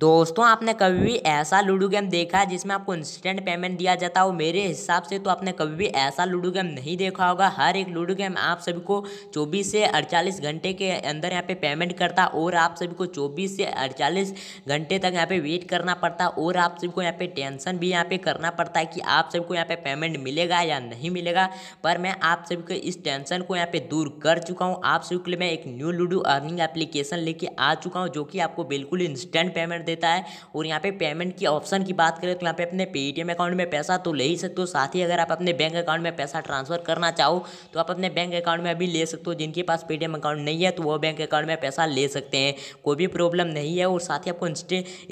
दोस्तों आपने कभी भी ऐसा लूडो गेम देखा है जिसमें आपको इंस्टेंट पेमेंट दिया जाता हो मेरे हिसाब से तो आपने कभी भी ऐसा लूडो गेम नहीं देखा होगा हर एक लूडो गेम आप सभी को 24 से 48 घंटे के अंदर यहाँ पे पेमेंट करता और आप सभी को 24 से 48 घंटे तक यहाँ पे वेट करना पड़ता और आप सभी को यहाँ पर टेंशन भी यहाँ पर करना पड़ता है कि आप सभी को यहाँ पे पेमेंट मिलेगा या नहीं मिलेगा पर मैं आप सभी को इस टेंशन को यहाँ पर दूर कर चुका हूँ आप सभी के लिए मैं एक न्यू लूडो अर्निंग एप्लीकेशन लेके आ चुका हूँ जो कि आपको बिल्कुल इंस्टेंट पेमेंट देता है और यहाँ पे पेमेंट की ऑप्शन की बात करें तो यहाँ पे अपने पेटीएम अकाउंट में पैसा तो ले ही सकते हो साथ ही अगर आप अपने बैंक अकाउंट में पैसा ट्रांसफर करना चाहो तो आप अपने बैंक अकाउंट में अभी ले सकते हो जिनके पास पेटीएम अकाउंट नहीं है तो वो बैंक अकाउंट में पैसा ले सकते हैं कोई भी प्रॉब्लम नहीं है और साथ ही आपको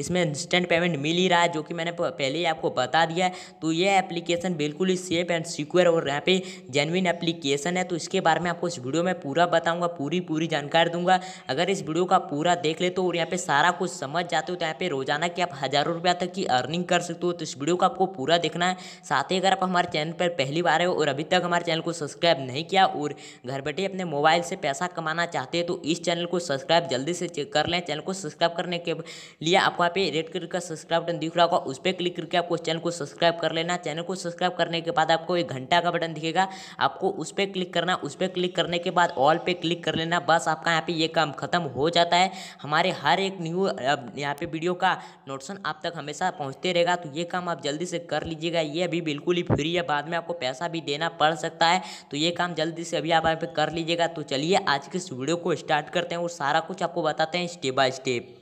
इसमें इंस्टेंट पेमेंट मिल ही रहा है जो कि मैंने पहले ही आपको बता दिया है तो ये एप्लीकेशन बिल्कुल ही सेफ एंड सिक्योर और यहाँ पे जेनविन एप्लीकेशन है तो इसके बारे में आपको इस वीडियो में पूरा बताऊँगा पूरी पूरी जानकारी दूंगा अगर इस वीडियो का पूरा देख ले तो और यहाँ पे सारा कुछ समझ जाते हो तो जहाँ पे रोजाना की आप हज़ारों रुपया तक की अर्निंग कर सकते हो तो इस वीडियो को आपको पूरा देखना है साथ ही अगर आप हमारे चैनल पर पहली बार है और अभी तक हमारे चैनल को सब्सक्राइब नहीं किया और घर बैठे अपने मोबाइल से पैसा कमाना चाहते हैं तो इस चैनल को सब्सक्राइब जल्दी से कर लें चैनल को सब्सक्राइब करने के लिए आपको यहाँ पे रेड कलर का सब्सक्राइब बटन दिख रहा होगा उस पर क्लिक करके आपको चैनल को सब्सक्राइब कर लेना चैनल को सब्सक्राइब करने के बाद आपको एक घंटा का बटन दिखेगा आपको उस पर क्लिक करना उस पर क्लिक करने के बाद ऑल पे क्लिक कर लेना बस आपका यहाँ पे ये काम खत्म हो जाता है हमारे हर एक न्यू यहाँ पे वीडियो का नोटिसन आप तक हमेशा पहुँचते रहेगा तो ये काम आप जल्दी से कर लीजिएगा ये अभी बिल्कुल ही फ्री है बाद में आपको पैसा भी देना पड़ सकता है तो ये काम जल्दी से अभी आप यहाँ पर कर लीजिएगा तो चलिए आज के इस वीडियो को स्टार्ट करते हैं और सारा कुछ आपको बताते हैं स्टेप बाय स्टेप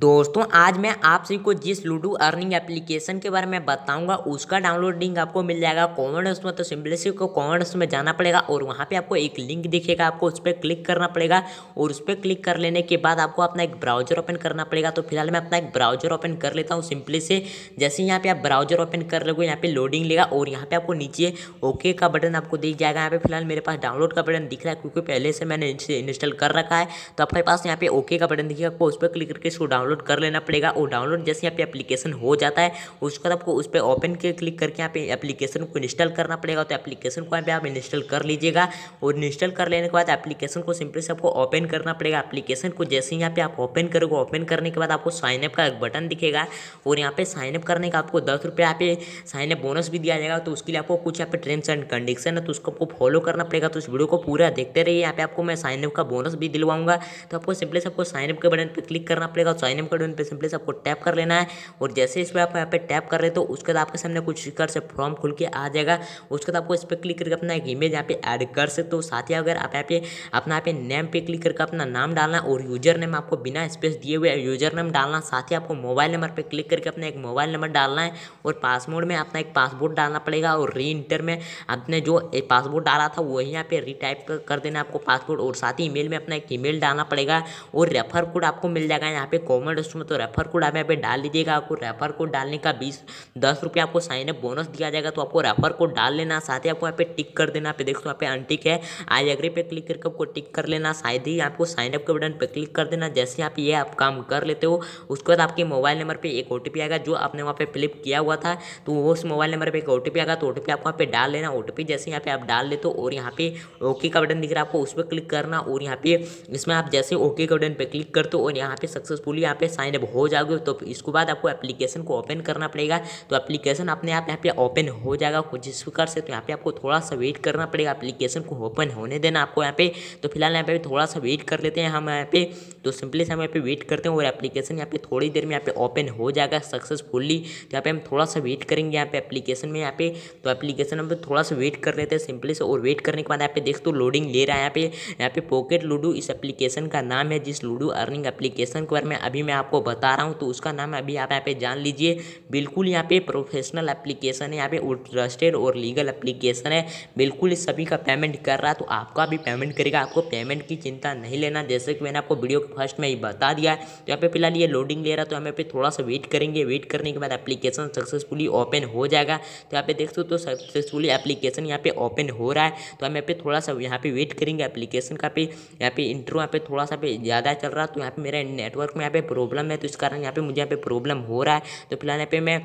दोस्तों आज मैं आप सभी को जिस लूडो अर्निंग एप्लीकेशन के बारे में बताऊंगा उसका डाउनलोड लिंक आपको मिल जाएगा हाउस में तो सिंपली को हाउस में जाना पड़ेगा और वहां पे आपको एक लिंक दिखेगा आपको उस पर क्लिक करना पड़ेगा और उस पर क्लिक कर लेने के बाद आपको अपना एक ब्राउजर ओपन करना पड़ेगा तो फिलहाल मैं अपना एक ब्राउजर ओपन कर लेता हूँ सिंपली से जैसे यहाँ पे आप ब्राउजर ओपन कर लोगे यहाँ पे लोडिंग लेगा और यहाँ पे आपको नीचे ओके का बटन आपको दिख जाएगा यहाँ पे फिलहाल मेरे पास डाउनलोड का बटन दिख रहा है क्योंकि पहले से मैंने इंस्टॉल कर रखा है तो आपके पास यहाँ पे ओके का बटन दिखेगा आपको उस पर क्लिक करके इसको डाउनलोड डाउनलोड कर लेना पड़ेगा और डाउनलोड जैसे यहाँ पे एप्लीकेशन हो जाता है उसके बाद आपको उस पर ओपन के क्लिक करके यहाँ पे एप्लीकेशन को इंस्टॉल करना पड़ेगा तो एप्लीकेशन को यहाँ पे आप इंस्टॉल कर लीजिएगा और इंस्टॉल कर लेने के बाद एप्लीकेशन को सिंपली से आपको ओपन करना पड़ेगा एप्लीकेशन को जैसे यहाँ पे आप ओपन करोगे ओपन करने के बाद आपको साइनअप का एक बटन दिखेगा और यहाँ पे साइनअप करने का आपको दस रुपये यहाँ पे साइनअप बोनस भी दिया जाएगा तो उसके लिए आपको कुछ यहाँ पे टर्म्स एंड कंडीशन है तो उसको आपको फॉलो करना पड़ेगा तो इस वीडियो को पूरा देखते रहिए यहाँ पे आपको मैं साइनअप का बोनस भी दिलवाऊंगा तो आपको सिंपली से आपको साइनअप के बटन पर क्लिक करना पड़ेगा साइन तो एनिम उन पर सिंपली आपको टैप कर लेना है और जैसे इस पर आप यहाँ पे टैप कर रहे तो उसके बाद आपके सामने कुछ कर से फॉर्म खुल के आ जाएगा उसके बाद आपको इस पर क्लिक करके अपना एक इमेज यहाँ पे ऐड कर सकते हो साथ ही अगर आप यहाँ पे अपना यहाँ पे नेम पे क्लिक करके अपना नाम डालना और यूजर नेम आपको बिना स्पेस दिए हुए यूजर नेम डालना साथ ही आपको मोबाइल नंबर पर क्लिक करके अपना एक मोबाइल नंबर डालना है और पासवर्ड में अपना एक पासपोर्ट डालना पड़ेगा और री इंटर में आपने जो पासपोर्ट डाला था वही यहाँ पे रिटाइप कर देना आपको पासपोर्ट और साथ ही ई में अपना एक ई डालना पड़ेगा और रेफर कोड आपको मिल जाएगा यहाँ पे कॉमन कमेंट उसमें तो रेफर कोड आप यहाँ पे डाल लीजिएगा आपको रेफर कोड डालने का बीस दस रुपये आपको साइन अप बोनस दिया जाएगा तो आपको रेफर कोड डाल लेना साथ ही आपको यहाँ पे टिक कर देना पे देखो यहाँ पे अनटिक है आई एग्री पे क्लिक करके आपको टिक कर लेना शायद ही आपको साइन अप के बटन पर क्लिक कर देना जैसे आप ये आप काम कर लेते हो उसके बाद आपके मोबाइल नंबर पर एक ओ आएगा जो आपने वहाँ पर फ्लिप किया हुआ था तो वो उस मोबाइल नंबर पर एक ओ आएगा तो ओ आपको यहाँ पे डाल लेना ओ जैसे यहाँ पे आप डाल लेते हो और यहाँ पे ओके का बटन दिख रहा है आपको उस पर क्लिक करना और यहाँ पे इसमें आप जैसे ओके का बटन पर क्लिक करते हो और यहाँ पे सक्सेसफुली यहाँ पे साइन अप हो जाओगे तो इसके बाद आपको एप्लीकेशन को ओपन करना पड़ेगा तो एप्लीकेशन अपने आप यहाँ पे ओपन हो जाएगा कुछ जिस प्रकार से तो यहाँ पे आपको थोड़ा सा वेट करना पड़ेगा एप्लीकेशन को ओपन होने देना आपको यहाँ पे तो फिलहाल यहाँ पे थोड़ा सा वेट कर लेते हैं हम यहाँ पे तो सिंपली से हम यहाँ पे वेट करते हैं और एप्लीकेशन यहाँ पे थोड़ी देर में यहाँ पे ओपन हो जाएगा सक्सेसफुली तो यहाँ पे हम थोड़ा सा वेट करेंगे यहाँ पे एप्लीकेशन में यहाँ पे तो एप्लीकेशन हम थोड़ा सा वेट कर लेते हैं सिंपली से और वेट करने के बाद यहाँ पे देख तो लोडिंग ले रहा है यहाँ पे यहाँ पे पॉकेट लूडो इस एप्लीकेशन का नाम है जिस लूडो अर्निंग एप्लीकेशन के बारे में अभी मैं आपको बता रहा हूँ तो उसका नाम अभी आप यहाँ पे जान लीजिए बिल्कुल यहाँ पे प्रोफेशनल एप्लीकेशन है यहाँ पे ट्रस्टेड और लीगल एप्लीकेशन है बिल्कुल सभी का पेमेंट कर रहा है तो आपका भी पेमेंट करेगा आपको पेमेंट की चिंता नहीं लेना जैसे कि मैंने आपको वीडियो फर्स्ट में ही बता दिया है तो यहाँ पे फिलहाल ये लोडिंग ले रहा तो यहाँ पे थोड़ा सा वेट करेंगे वेट करने के बाद एप्लीकेशन सक्सेसफुली ओपन हो जाएगा तो यहाँ पे देख सो तो सक्सेसफुली एप्लीकेशन यहाँ पे ओपन हो रहा है तो हम यहाँ पे थोड़ा सा यहाँ पे वेट करेंगे एप्लीकेशन का पे यहाँ पे इंटरव्यू यहाँ पे थोड़ा सा ज़्यादा चल रहा है तो यहाँ पे मेरा नेटवर्क में यहाँ पे प्रॉब्लम है तो इस कारण यहाँ पे मुझे यहाँ पे प्रॉब्लम हो रहा है तो फिलहाल यहाँ पे मैं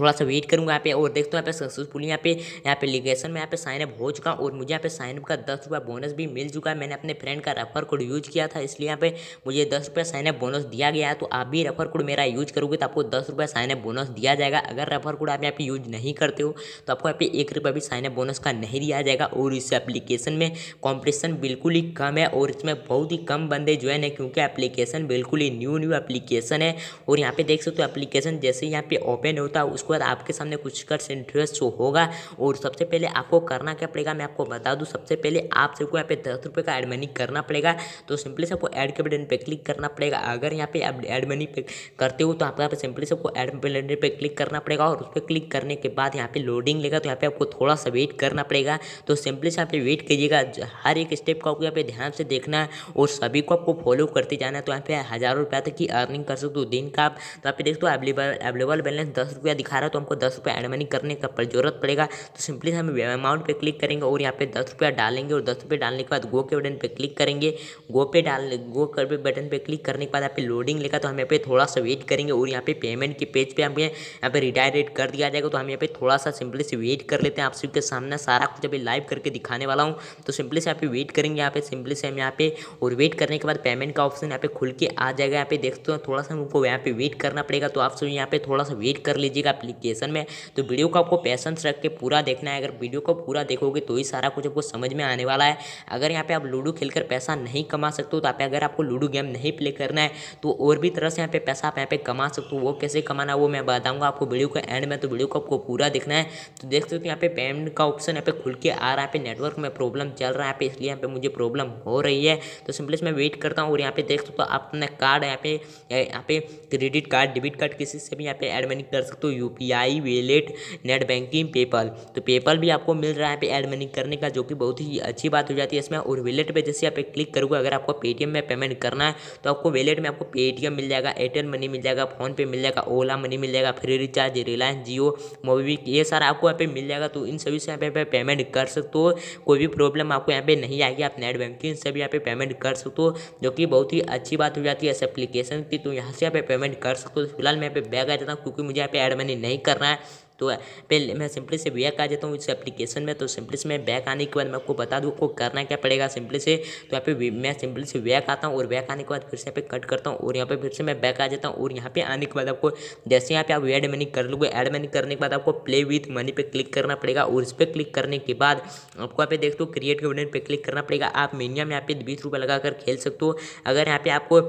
थोड़ा सा वेट करूँगा यहाँ पे और देखते हैं यहाँ पे सक्सेसफुल यहाँ पे यहाँ पे लिगेशन में यहाँ पे साइन अप हो चुका और मुझे यहाँ पे साइन अप का दस रुपये बोनस भी मिल चुका है मैंने अपने फ्रेंड का रेफर कोड यूज़ किया था इसलिए यहाँ पे मुझे दस रुपये साइन अप बोनस दिया गया है तो आप भी रेफर कोड मेरा यूज करोगे तो आपको दस रुपये साइन अप बोनस दिया जाएगा अगर रेफर कोड आप यहाँ पे यूज नहीं करते हो तो आपको यहाँ पे एक रुपये भी साइन अप बोनस का नहीं दिया जाएगा और इस एप्लीकेशन में कॉम्पिटिशन बिल्कुल ही कम है और इसमें बहुत ही कम बंदे ज्वाइन है क्योंकि एप्लीकेशन बिल्कुल ही न्यू न्यू एप्लीकेशन है और यहाँ पे देख सकते हो एप्लीकेशन जैसे यहाँ पे ओपन होता है उसको उसके बाद आपके सामने कुछ कर इंटरेस्ट शो होगा और सबसे पहले आपको करना क्या पड़ेगा मैं आपको बता दूँ सबसे पहले आप सबको यहाँ पे दस रुपये का एडमनी करना पड़ेगा तो सिंपली सबको एड के बटन पर क्लिक करना पड़ेगा अगर यहाँ पे आप एड पे करते हो तो आपको यहाँ पे सिंपली सबको एड बटन पर क्लिक करना पड़ेगा और उस पर क्लिक करने के बाद यहाँ पे लोडिंग लेगा तो यहाँ पे आपको थोड़ा सा वेट करना पड़ेगा तो सिंपली से यहाँ पे वेट कीजिएगा हर एक स्टेप को आपको यहाँ पे ध्यान से देखना है और सभी को आपको फॉलो करते जाना है तो यहाँ पे हज़ारों रुपया तक की अर्निंग कर सकते हो दिन का आप तो यहाँ पे देखते हो अवेलेबल अवेलेबल बैलेंस दस रुपया दिखा दिखा रहा है तो हमको दस रुपया एड मनी करने का जरूरत पड़ेगा तो सिंपली हम अमाउंट पे क्लिक करेंगे और यहाँ पे दस रुपया डालेंगे और दस रुपये डालने के बाद गो के बटन पे क्लिक करेंगे गो पे डाल गो कर बटन पे क्लिक करने के बाद यहाँ पे लोडिंग लेगा तो हम यहाँ पे थोड़ा सा वेट करेंगे और यहाँ पे पेमेंट के पेज पर हमें यहाँ पे रिडायरेक्ट कर दिया जाएगा तो हम यहाँ पे थोड़ा सा सिंपली से वेट कर लेते हैं आप सबके सामने सारा कुछ अभी लाइव करके दिखाने वाला हूँ तो सिंपली से यहाँ पे वेट करेंगे यहाँ पे सिंपली से हम यहाँ पे और वेट करने के बाद पेमेंट का ऑप्शन यहाँ पे खुल के आ जाएगा यहाँ पे देखते हो थोड़ा सा हमको यहाँ पे वेट करना पड़ेगा तो आप सब यहाँ पे थोड़ा सा वेट कर लीजिएगा एप्लीकेशन में तो वीडियो को आपको पैसेंस रख के पूरा देखना है अगर वीडियो को पूरा देखोगे तो ही सारा कुछ आपको समझ में आने वाला है अगर यहाँ पे आप लूडो खेलकर पैसा नहीं कमा सकते हो तो आप अगर आपको लूडो गेम नहीं प्ले करना है तो और भी तरह से यहाँ पे पैसा आप यहाँ पे कमा सकते हो वो कैसे कमाना वो मैं बताऊँगा आपको वीडियो के एंड में तो वीडियो को आपको पूरा देखना है तो देख सकते हो यहाँ पे पेमेंट का ऑप्शन यहाँ पे खुल के आ रहा है पे नेटवर्क में प्रॉब्लम चल रहा है इसलिए यहाँ पे मुझे प्रॉब्लम हो रही है तो सिंपली मैं वेट करता हूँ और यहाँ पे देख सकते हो अपना कार्ड यहाँ पे यहाँ पे क्रेडिट कार्ड डेबिट कार्ड किसी से भी यहाँ पे एड मनी कर सकते हो U P I wallet net banking PayPal तो पेपल भी आपको मिल रहा है पे ऐड मनी करने का जो कि बहुत ही अच्छी बात हो जाती है इसमें और वेलेट पर जैसे आप क्लिक करोगे अगर आपको पेटीएम में पेमेंट करना है तो आपको वेलेट में आपको पेटीएम मिल जाएगा एयरटेल मनी मिल जाएगा फ़ोनपे मिल जाएगा ओला मनी मिल जाएगा free recharge Reliance Jio MobiKwik ये सारा आपको यहाँ पे मिल जाएगा तो इन सभी से यहाँ पे पेमेंट कर सकते हो कोई भी प्रॉब्लम आपको यहाँ पे नहीं आएगी आप नेट बैंकिंग से भी यहाँ पे पेमेंट कर सकते हो जो कि बहुत ही अच्छी बात हो जाती है इस एप्लीकेशन की तो यहाँ से यहाँ पे पेमेंट कर सकते हो फिलहाल मैं यहाँ पे बैग आ जाता हूँ क्योंकि मुझे यहाँ पे एड मनी नहीं करना है तो पहले मैं सिंपली से बैक आ जाता हूँ इस एप्लीकेशन में तो सिंपली से मैं बैक आने के बाद मैं आपको बता दूँ आपको करना क्या पड़ेगा सिंपली से तो यहाँ पे मैं सिंपली से बैक आता हूँ और बैक आने के बाद फिर से यहाँ पे कट करता हूँ और यहाँ पे फिर से मैं बैक आ जाता हूँ और यहाँ पे आने के बाद आपको जैसे यहाँ पे आप एड मनी कर लोगे एड मनी करने के बाद आपको प्ले विथ मनी पे क्लिक करना पड़ेगा और इस पर क्लिक करने के बाद आपको यहाँ पे देख दो क्रिएट के बटन पर क्लिक करना पड़ेगा आप मिनिमम यहाँ पे बीस रुपये कर खेल सकते हो अगर यहाँ पे आपको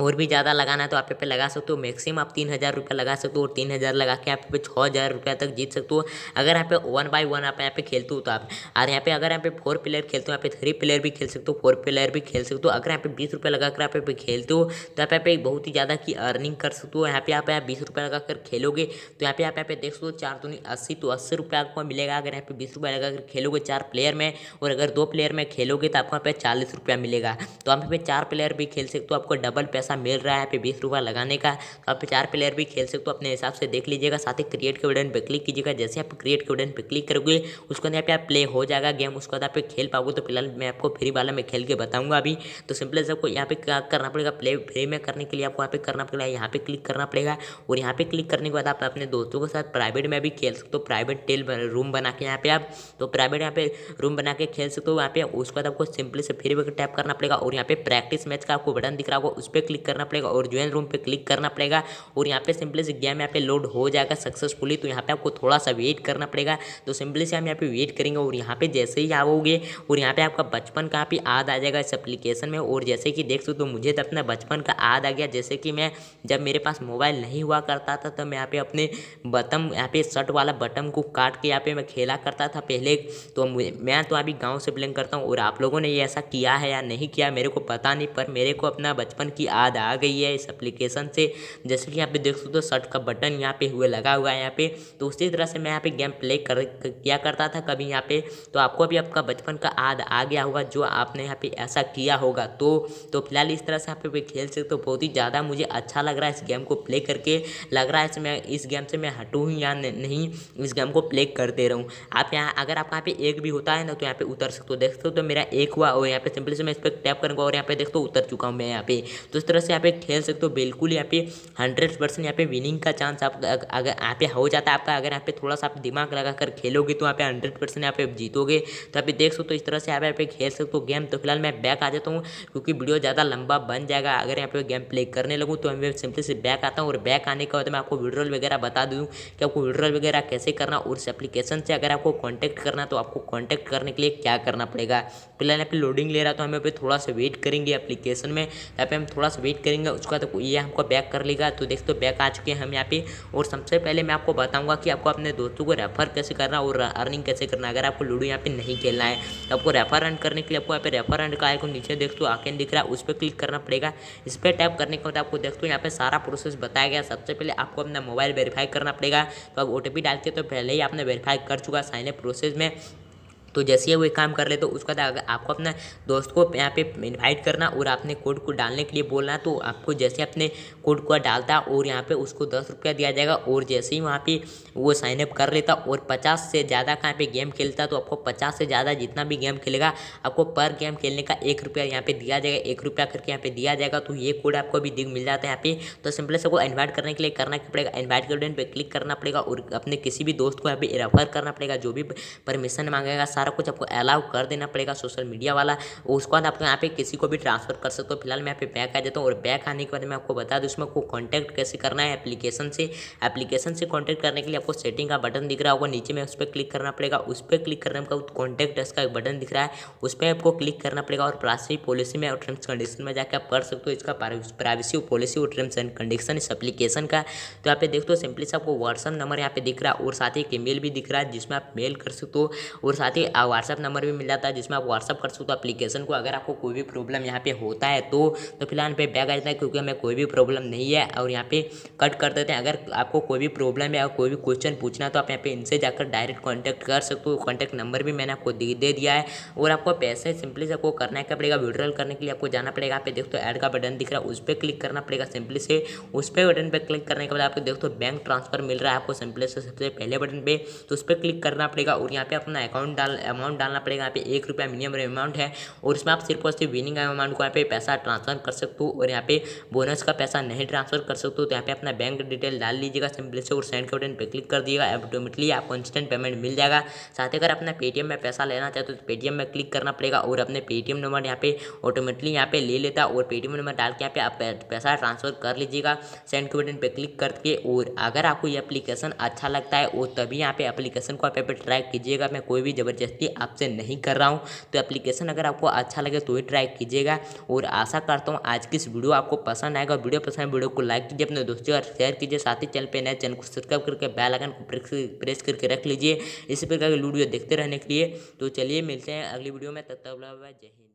और भी ज़्यादा लगाना है तो आप यहाँ पे लगा सकते हो मैक्सिमम आप तीन हज़ार रुपया लगा सकते हो और तीन हज़ार लगा के आप यहाँ पे छः हज़ार रुपया तक जीत सकते हो अगर यहाँ पे वन बाय वन आप यहाँ पे खेलते हो तो आप और यहाँ पे अगर यहाँ पे फोर प्लेयर खेलते हो यहाँ पे थ्री प्लेयर भी खेल सकते हो फोर प्लेयर भी खेल सकते हो अगर यहाँ पे बीस रुपये लगा कर आप खेलते हो तो आप यहाँ पे बहुत ही ज़्यादा की अर्निंग कर सकते हो यहाँ पे आप यहाँ बीस रुपये लगा कर खेलोगे तो यहाँ पे आप यहाँ पे देख सकते हो चार दो अस्सी तो अस्सी रुपया आपको मिलेगा अगर यहाँ पे बीस रुपये लगा कर खेलोगे चार प्लेयर में और अगर दो प्लेयर में खेलोगे तो आपको यहाँ पे चालीस रुपया मिलेगा तो आप यहाँ पे चार प्लेयर भी खेल सकते हो आपको डबल पैसा पैसा मिल रहा है यहाँ पे बीस रुपये लगाने का तो आप चार प्लेयर भी खेल सकते हो अपने हिसाब से देख लीजिएगा साथ ही क्रिएट के बटन पर क्लिक कीजिएगा जैसे आप क्रिएट के बटन पर क्लिक करोगे बाद यहाँ पे आप प्ले हो जाएगा गेम उसको आप खेल पाओगे तो फिलहाल मैं आपको फ्री वाला में खेल के बताऊँगा अभी तो सिंपल से आपको यहाँ पे क्या करना पड़ेगा प्ले फ्री में करने के लिए आपको यहाँ पे करना पड़ेगा यहाँ पे क्लिक करना पड़ेगा और यहाँ पे क्लिक करने के बाद आप अपने दोस्तों के साथ प्राइवेट में भी खेल सकते हो प्राइवेट टेल रूम बना के यहाँ पे आप तो प्राइवेट यहाँ पे रूम बना के खेल सकते हो यहाँ पे उसके बाद आपको सिंपली से फ्री में टैप करना पड़ेगा और यहाँ पे प्रैक्टिस मैच का आपको बटन दिख रहा होगा उस पर क्लिक क्लिक करना पड़ेगा और ज्वेल रूम पे क्लिक करना पड़ेगा और यहाँ पे सिंपली से गेम यहाँ पे लोड हो जाएगा सक्सेसफुली तो यहाँ पे आपको थोड़ा सा वेट करना पड़ेगा तो सिंपली से हम यहाँ पे वेट करेंगे और यहाँ पे जैसे ही आओगे और यहाँ पे आपका बचपन का भी याद आ जाएगा इस एप्लीकेशन में और जैसे कि देख सकते हो मुझे तो अपना बचपन का याद आ गया जैसे कि मैं जब मेरे पास मोबाइल नहीं हुआ करता था तो मैं यहाँ पे अपने बटम यहाँ पे शर्ट वाला बटम को काट के यहाँ पे मैं खेला करता था पहले तो मैं तो अभी गाँव से बिलोंग करता हूँ और आप लोगों ने ये ऐसा किया है या नहीं किया मेरे को पता नहीं पर मेरे को अपना बचपन की याद याद आ गई है इस एप्लीकेशन से जैसे कि यहाँ पे देख सकते हो तो शर्ट का बटन यहाँ पे हुए लगा हुआ है यहाँ पे तो उसी तरह से मैं यहाँ पे गेम प्ले कर किया करता था कभी यहाँ पे तो आपको भी आपका बचपन का याद आ गया होगा जो आपने यहाँ पे ऐसा किया होगा तो तो फिलहाल इस तरह से यहाँ पे खेल सकते तो बहुत ही ज़्यादा मुझे अच्छा लग रहा है इस गेम को प्ले करके लग रहा है इसमें इस गेम से मैं हटू ही या नहीं इस गेम को प्ले करते रहूँ आप यहाँ अगर आप यहाँ पे एक भी होता है ना तो यहाँ पे उतर सकते हो देख सकते हो तो मेरा एक हुआ और यहाँ पे सिंपली से मैं इस पर टैप करूँगा और यहाँ पे देखते हो उतर चुका हूँ मैं यहाँ पे तो इस तरह तरह से यहाँ पे खेल सकते हो बिल्कुल यहाँ पे हंड्रेड परसेंट यहाँ पे विनिंग का चांस आप अगर यहाँ पे हो जाता है आपका अगर यहाँ पे थोड़ा सा आप दिमाग लगा कर खेलोगे तो यहाँ पे हंड्रेड परसेंट यहाँ पे जीतोगे तो आप देख सकते हो इस तरह से आप यहाँ पे खेल सकते हो गेम तो फिलहाल मैं बैक आ जाता हूँ क्योंकि वीडियो ज़्यादा लंबा बन जाएगा अगर यहाँ पे गेम प्ले करने लगूँ तो मैं सिंपली से बैक आता हूँ और बैक आने के बाद मैं आपको विड्रॉल वगैरह बता दूँ कि आपको विड्रॉल वगैरह कैसे करना और उस एप्लीकेशन से अगर आपको कॉन्टैक्ट करना तो आपको कॉन्टैक्ट करने के लिए क्या करना पड़ेगा फिलहाल यहाँ पे लोडिंग ले रहा तो हम यहाँ पे थोड़ा सा वेट करेंगे एप्लीकेशन में यहाँ पे हम थोड़ा सा वेट करेंगे उसका तो ये हमको बैक कर लेगा तो देख बैक तो आ चुके हैं हम यहाँ पे और सबसे पहले मैं आपको बताऊँगा कि आपको अपने दोस्तों को रेफर कैसे करना और अर्निंग कैसे करना अगर आपको लूडो यहाँ पे नहीं खेलना है तो आपको रेफर अर्न करने के लिए आपको यहाँ पे रेफर अर्न का आइकन नीचे देख दो तो आके दिख रहा है उस पर क्लिक करना पड़ेगा इस पर टैप करने के बाद आपको देख तो यहाँ पे सारा प्रोसेस बताया गया सबसे पहले आपको अपना मोबाइल वेरीफाई करना पड़ेगा तो आप ओ डालते तो पहले ही आपने वेरीफाई कर चुका साइन प्रोसेस में तो जैसे ही वो काम कर ले तो उसके बाद आपको अपना दोस्त को यहाँ पे इन्वाइट करना और आपने कोड को डालने के लिए बोलना तो आपको जैसे अपने कोड को डालता और यहाँ पे उसको दस रुपया दिया जाएगा और जैसे ही वहाँ पे वो साइनअप कर लेता और पचास से ज़्यादा का यहाँ पे गेम खेलता तो आपको पचास से ज़्यादा जितना भी गेम खेलेगा आपको पर गेम खेलने का एक रुपया यहाँ पर दिया जाएगा एक रुपया करके यहाँ पे दिया जाएगा तो ये कोड आपको दिख मिल जाता है यहाँ पे तो सिंपली सबको इन्वाइट करने के लिए करना पड़ेगा इन्वाइट कर क्लिक करना पड़ेगा और अपने किसी भी दोस्त को यहाँ पे रेफर करना पड़ेगा जो भी परमिशन मांगेगा सारा सारा कुछ आपको अलाउ कर देना पड़ेगा सोशल मीडिया वाला उसके बाद आप यहाँ पे किसी को भी ट्रांसफर कर सकते हो फिलहाल मैं यहाँ पे बैक आ जाता हूँ और बैक आने के बाद मैं आपको बता दूँ उसमें आपको कॉन्टैक्ट कैसे करना है एप्लीकेशन से एप्लीकेशन से कॉन्टैक्ट करने के लिए आपको सेटिंग का बटन दिख रहा होगा नीचे में उस पर क्लिक करना पड़ेगा उस पर क्लिक करने का कॉन्टैक्ट का एक बटन दिख रहा है उस पर आपको क्लिक करना पड़ेगा और प्राइवेसी पॉलिसी में और टर्म्स कंडीशन में जाकर आप कर सकते हो इसका प्राइवेसी पॉलिसी और टर्म्स एंड कंडीशन इस एप्लीकेशन का तो यहाँ पे देखते हो सिंपली से आपको व्हाट्सअप नंबर यहाँ पे दिख रहा है और साथ ही एक मेल भी दिख रहा है जिसमें आप मेल कर सकते हो और साथ ही व्हाट्सअप नंबर भी मिल जाता है जिसमें आप व्हाट्सअप कर सकते हो अपलीकेशन को अगर आपको कोई भी प्रॉब्लम यहाँ पे होता है तो तो फिलहाल पे बैग आ जाता है क्योंकि हमें कोई भी प्रॉब्लम नहीं है और यहाँ पे कट कर देते हैं अगर आपको कोई भी प्रॉब्लम है और कोई भी क्वेश्चन पूछना तो आप यहाँ पे इनसे जाकर डायरेक्ट कॉन्टैक्ट कर सकते हो कॉन्टैक्ट नंबर भी मैंने आपको दे दे दिया है और आपको पैसे सिंपली से आपको करना क्या पड़ेगा विड्रॉल करने के लिए आपको जाना पड़ेगा आप देखते हो एड का बटन दिख रहा है उस पर क्लिक करना पड़ेगा सिंपली से उस पर बटन पर क्लिक करने के बाद आपको देखते हो बैंक ट्रांसफर मिल रहा है आपको सिंपली से सबसे पहले बटन पर तो उस पर क्लिक करना पड़ेगा और यहाँ पे अपना अकाउंट डाल अमाउंट डालना पड़ेगा यहाँ पे एक रुपया मिनिमम अमाउंट है और इसमें आप सिर्फ और सिर्फ विनिंग अमाउंट को यहाँ पे पैसा ट्रांसफर कर सकते हो और यहाँ पे बोनस का पैसा नहीं ट्रांसफर कर सकते हो तो यहाँ पे अपना बैंक डिटेल डाल लीजिएगा सिंपल से और सेंड के बटन पर क्लिक कर दिएगा ऑटोमेटिकली आपको इंस्टेंट पेमेंट मिल जाएगा साथ ही अगर अपना पेटीएम में पैसा लेना चाहते हो तो पेटीएम में क्लिक करना पड़ेगा और अपने पेटीएम नंबर यहाँ पे ऑटोमेटिकली यहाँ पे ले लेता और पेटीएम नंबर डाल के यहाँ पे आप पैसा ट्रांसफर कर लीजिएगा सेंड के बटन पर क्लिक करके और अगर आपको ये अप्लीकेशन अच्छा लगता है और तभी यहाँ पे अप्लीकेशन को आप ट्राई कीजिएगा मैं कोई भी जबरदस्त ज़बरदस्ती आपसे नहीं कर रहा हूँ तो एप्लीकेशन अगर आपको अच्छा लगे तो ही ट्राई कीजिएगा और आशा करता हूँ आज की इस वीडियो आपको पसंद आएगा वीडियो पसंद वीडियो को लाइक कीजिए अपने दोस्तों और शेयर कीजिए साथ ही चैनल पर नए चैनल को सब्सक्राइब करके बेल आइकन को प्रेस करके रख लीजिए इसी प्रकार की वीडियो देखते रहने के लिए तो चलिए मिलते हैं अगली वीडियो में तब तक जय हिंद